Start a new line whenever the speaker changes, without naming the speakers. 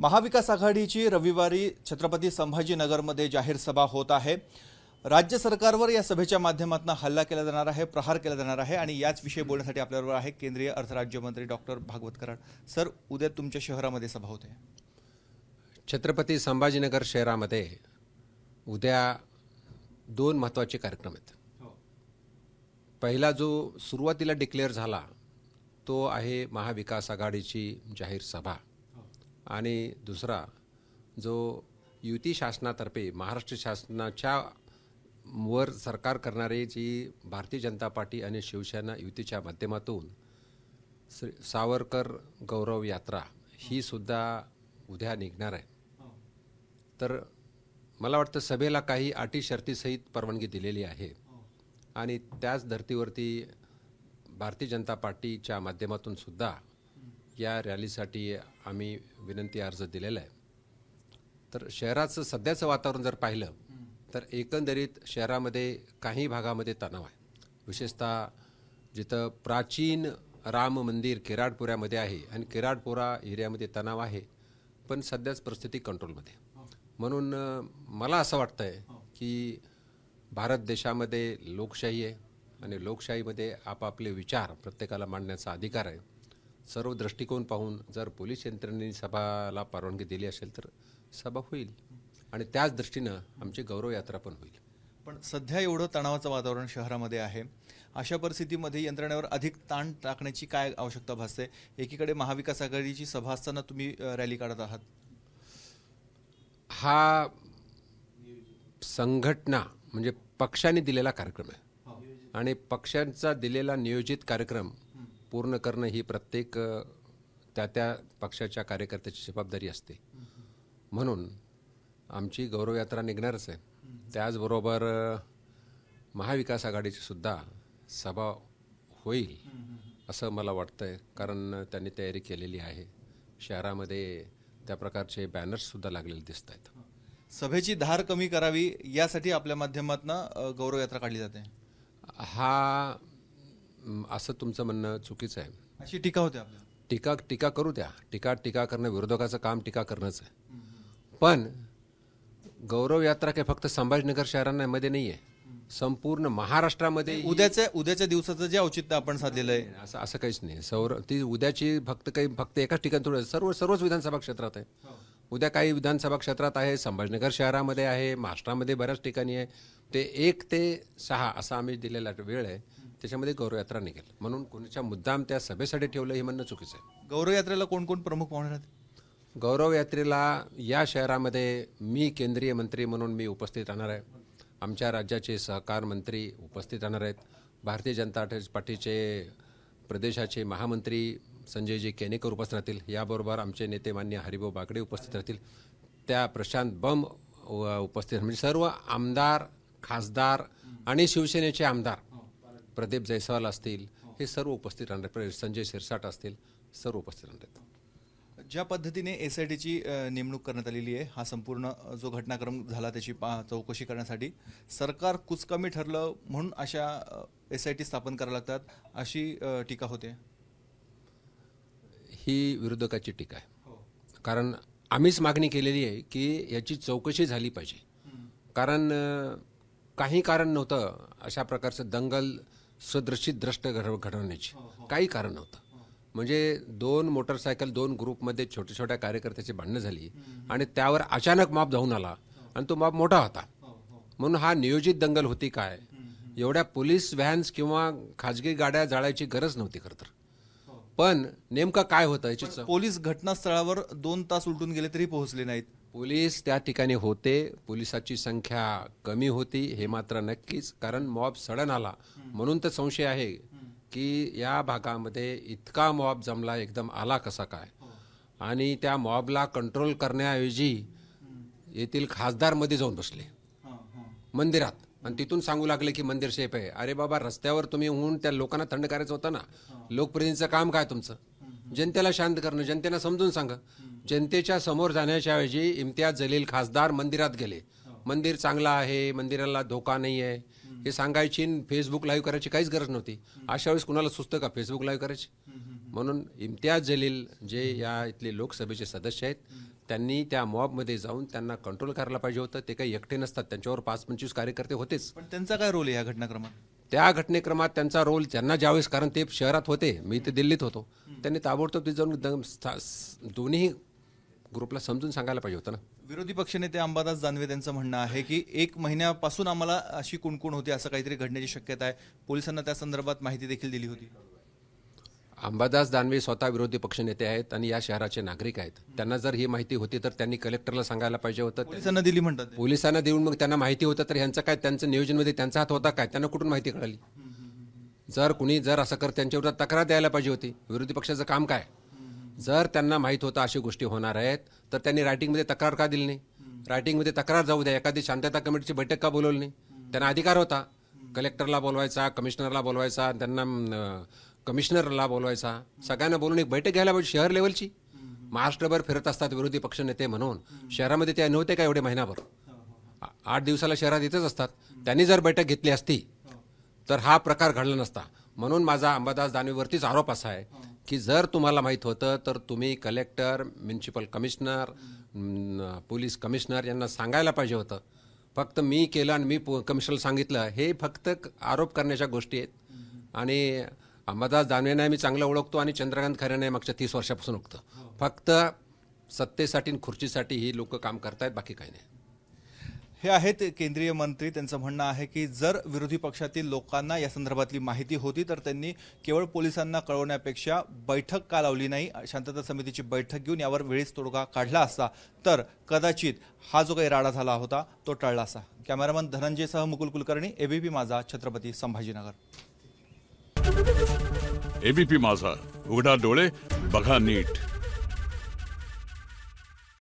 महाविकास आघाडीची रविवारी छत्रपती संभाजीनगरमध्ये जाहीर सभा होत आहे राज्य सरकारवर या सभेच्या माध्यमातून हल्ला केला जाणार आहे प्रहार केला जाणार आहे आणि याच विषयी बोलण्यासाठी आपल्याबरोबर आहे केंद्रीय अर्थराज्यमंत्री डॉक्टर भागवत कराड सर उद्या तुमच्या शहरामध्ये सभा होते
छत्रपती संभाजीनगर शहरामध्ये उद्या दोन महत्त्वाचे कार्यक्रम आहेत हो. पहिला जो सुरुवातीला डिक्लेअर झाला तो आहे महाविकास आघाडीची जाहीर सभा आणि दुसरा जो युती शासनातर्फे महाराष्ट्र शासनाच्या वर सरकार करणारी जी भारतीय जनता पार्टी आणि शिवसेना युतीच्या माध्यमातून श्री सावरकर गौरव यात्रा ही सुद्धा उद्या निघणार आहे तर मला वाटतं सभेला काही अटी शर्तीसहित परवानगी दिलेली आहे आणि त्याच धर्तीवरती भारतीय जनता पार्टीच्या माध्यमातून सुद्धा या रॅलीसाठी आम्ही विनंती अर्ज दिलेला आहे तर शहराचं सध्याचं वातावरण जर पाहिलं तर एकंदरीत शहरामध्ये काही भागामध्ये तणाव आहे विशेषतः जिथं प्राचीन राम मंदिर किराडपुऱ्यामध्ये आहे आणि किराडपुरा एरियामध्ये तणाव आहे पण सध्याच परिस्थिती कंट्रोलमध्ये म्हणून मला असं वाटतं आहे की भारत देशामध्ये लोकशाही आहे आणि लोकशाहीमध्ये आपापले विचार प्रत्येकाला मांडण्याचा अधिकार आहे सर्व दृष्टिकोन पाहून जर पोलीस यंत्रणेने सभाला परवानगी दिली असेल तर सभा होईल आणि त्याच दृष्टीनं आमची
गौरव यात्रा पण होईल पण सध्या एवढं तणावाचं वातावरण शहरामध्ये आहे अशा परिस्थितीमध्ये यंत्रणेवर अधिक ताण टाकण्याची काय आवश्यकता भासते एकीकडे महाविकास आघाडीची सभा असताना तुम्ही रॅली काढत आहात हा
संघटना म्हणजे पक्षाने दिलेला कार्यक्रम आहे हो. आणि पक्षांचा दिलेला नियोजित कार्यक्रम पूर्ण करणं ही प्रत्येक त्या त्या पक्षाच्या कार्यकर्त्याची जबाबदारी असते म्हणून आमची गौरवयात्रा निघणारच आहे त्याचबरोबर महाविकास आघाडीची सुद्धा सभा होईल असं मला वाटतं आहे कारण त्यांनी तयारी केलेली आहे शहरामध्ये त्या प्रकारचे बॅनर्ससुद्धा लागलेले दिसत आहेत
सभेची धार कमी करावी यासाठी
आपल्या माध्यमातून गौरवयात्रा काढली जाते हा असं तुमचं म्हणणं चुकीचं आहे अशी टीका होते आपल्याला टीका टीका करू द्या टीका टीका करणं विरोधकाचं काम टीका करणंच आहे पण गौरव यात्रा काही फक्त संभाजीनगर शहरांमध्ये नाही आहे संपूर्ण महाराष्ट्रामध्ये उद्याच्या उद्याच्या दिवसाचं जे औचित्य आपण साधलेलं आहे असं असं काहीच नाही सौर ती उद्याची फक्त काही फक्त एकाच ठिकाणी थोडं सर्व सर्वच विधानसभा क्षेत्रात आहे हो. उद्या काही विधानसभा क्षेत्रात आहे संभाजीनगर शहरामध्ये आहे महाराष्ट्रामध्ये बऱ्याच ठिकाणी आहे ते एक ते सहा असा आम्ही दिलेला वेळ आहे त्याच्यामध्ये गौरवयात्रा निघेल म्हणून कोणीच्या मुद्दाम त्या सभेसाठी ठेवलं हे म्हणणं चुकीचं आहे
गौरवयात्रेला कोण कोण प्रमुख पाहुणे राहतील
गौरवयात्रेला या शहरामध्ये मी केंद्रीय मंत्री म्हणून मी उपस्थित राहणार आहे आमच्या राज्याचे सहकार मंत्री उपस्थित राहणार आहेत भारतीय जनता पार्टीचे प्रदेशाचे महामंत्री संजयजी केनेकर उपस्थित राहतील याबरोबर आमचे नेते मान्य हरिभाऊ बागडे उपस्थित राहतील त्या प्रशांत बम उपस्थित म्हणजे सर्व आमदार खासदार आणि शिवसेनेचे आमदार प्रदीप जयस्वाल असतील हे सर्व उपस्थित राहणार संजय शिरसाट असतील सर्व उपस्थित राहणार
ज्या पद्धतीने एस आय टीची नेमणूक करण्यात आलेली आहे हा संपूर्ण जो घटनाक्रम झाला त्याची चौकशी करण्यासाठी सरकार कुचकमी ठरलं म्हणून अशा एस आय टी स्थापन करायला लागतात अशी टीका होते
ही विरोधकाची टीका आहे हो. कारण आम्हीच मागणी केलेली आहे की याची चौकशी झाली पाहिजे कारण काही कारण नव्हतं अशा प्रकारचं दंगल सदृशित द्रष्ट घड घडवण्याची काही कारण नव्हतं म्हणजे दोन मोटरसायकल दोन ग्रुपमध्ये छोट्या छोट्या कार्यकर्त्याची भांडणं झाली आणि त्यावर अचानक माप जाऊन आला आणि तो माप मोठा होता म्हणून हा नियोजित दंगल होती काय एवढ्या पोलीस व्हॅन्स किंवा खाजगी गाड्या जाळायची गरज नव्हती खर तर पण नेमका काय होतं याची पोलीस घटनास्थळावर दोन तास उलटून गेले तरी पोहोचले नाहीत पोलीस त्या ठिकाणी होते पोलिसाची संख्या कमी होती हे मात्र नक्कीच कारण मॉब सडन आला म्हणून तर संशय आहे की या भागामध्ये इतका मॉब जमला एकदम आला कसा काय हो. आणि त्या मॉबला कंट्रोल करण्याऐवजी येथील खासदारमध्ये जाऊन बसले हो, हो. मंदिरात आणि तिथून सांगू लागले की मंदिर शेप आहे अरे बाबा रस्त्यावर तुम्ही होऊन त्या लोकांना थंड करायचं होतं ना लोकप्रतिनिधीचं काम काय तुमचं जनतेला शांत करणं जनतेला समजून सांगा जनतेच्या समोर जाण्याच्या ऐवजी इम्तियाज जलील खासदार मंदिरात गेले हो. मंदिर चांगलं आहे मंदिराला धोका नाही आहे हे सांगायची फेसबुक लाईव्ह करायची काहीच गरज नव्हती अशा वेळेस कुणाला सुचतं का फेसबुक लाईव्ह करायची म्हणून इम्तियाज जलील जे या इथले लोकसभेचे सदस्य आहेत त्यांनी त्या मॉबमध्ये जाऊन त्यांना कंट्रोल करायला पाहिजे होतं ते काही एकटे नसतात त्यांच्यावर पाच पंचवीस कार्यकर्ते होतेच पण त्यांचा काय रोल आहे या घटनाक्रमात त्या घटनेक्रमात त्यांचा रोल त्यांना ज्यावेळेस कारण ते शहरात होते मी ते दिल्लीत होतो त्यांनी ताबडतोब ते जाऊन दोन्ही ग्रुपला समजून सांगायला पाहिजे होतं ना
विरोधी पक्षनेते अंबादास दानवे त्यांचं म्हणणं आहे की एक महिन्यापासून आम्हाला अशी कुणकुण होती असं काहीतरी घडण्याची शक्यता आहे पोलिसांना त्या संदर्भात माहिती देखील दिली होती
अंबादास दानवे स्वतः विरोधी पक्षनेते आहेत आणि या शहराचे नागरिक आहेत त्यांना जर ही माहिती होती तर त्यांनी कलेक्टरला सांगायला पाहिजे होतं पोलिसांना दिली म्हणतात पोलिसांना देऊन मग त्यांना माहिती होतं तर ह्यांचं काय त्यांचं नियोजनमध्ये त्यांचा हात होता काय त्यांना कुठून माहिती कळाली जर कुणी जर असं कर त्यांच्याविरोधात तक्रार द्यायला पाहिजे होती विरोधी पक्षाचं काम काय जर त्यांना माहीत होतं अशी गोष्टी होणार आहेत तर त्यांनी रायटिंगमध्ये तक्रार का दिली नाही रायटिंगमध्ये तक्रार जाऊ द्या एखादी शांतता कमिटीची बैठक का बोलवली नाही त्यांना अधिकार होता कलेक्टरला बोलवायचा कमिशनरला बोलवायचा त्यांना कमिशनरला बोलवायचा सगळ्यांना बोलून एक बैठक घ्यायला पाहिजे शहर लेवलची महाराष्ट्रभर फिरत असतात विरोधी पक्ष नेते म्हणून शहरामध्ये ते नव्हते का एवढे महिनाभर आठ दिवसाला शहरात येतच असतात त्यांनी जर बैठक घेतली असती तर हा प्रकार घडला नसता म्हणून माझा अंबादास दानवेवरतीच आरोप असा आहे की जर तुम्हाला माहीत होतं तर तुम्ही collector municipal commissioner police commissioner यांना सांगायला पाहिजे होतं फक्त मी केलं आणि मी कमिशनर सांगितलं हे फक्त आरोप करण्याच्या गोष्टी आहेत आणि अंबादास दानवेंना मी चांगलं ओळखतो आणि चंद्रकांत खऱ्याने मागच्या तीस वर्षापासून ओळखतो फक्त सत्तेसाठी खुर्चीसाठी ही लोक काम करतायत बाकी काही नाही
हे आहेत केंद्रीय मंत्री त्यांचं म्हणणं आहे की जर विरोधी पक्षातील लोकांना या संदर्भातली माहिती होती तर त्यांनी केवळ पोलिसांना कळवण्यापेक्षा बैठक का लावली नाही शांतता समितीची बैठक घेऊन यावर वेळीच तोडगा काढला असता तर कदाचित हा जो काही राडा झाला होता तो टळला असा कॅमेरामन धनंजयसह मुकुल कुलकर्णी एबीपी माझा छत्रपती संभाजीनगर एबीपी माझा उघडा डोळे बघा नीट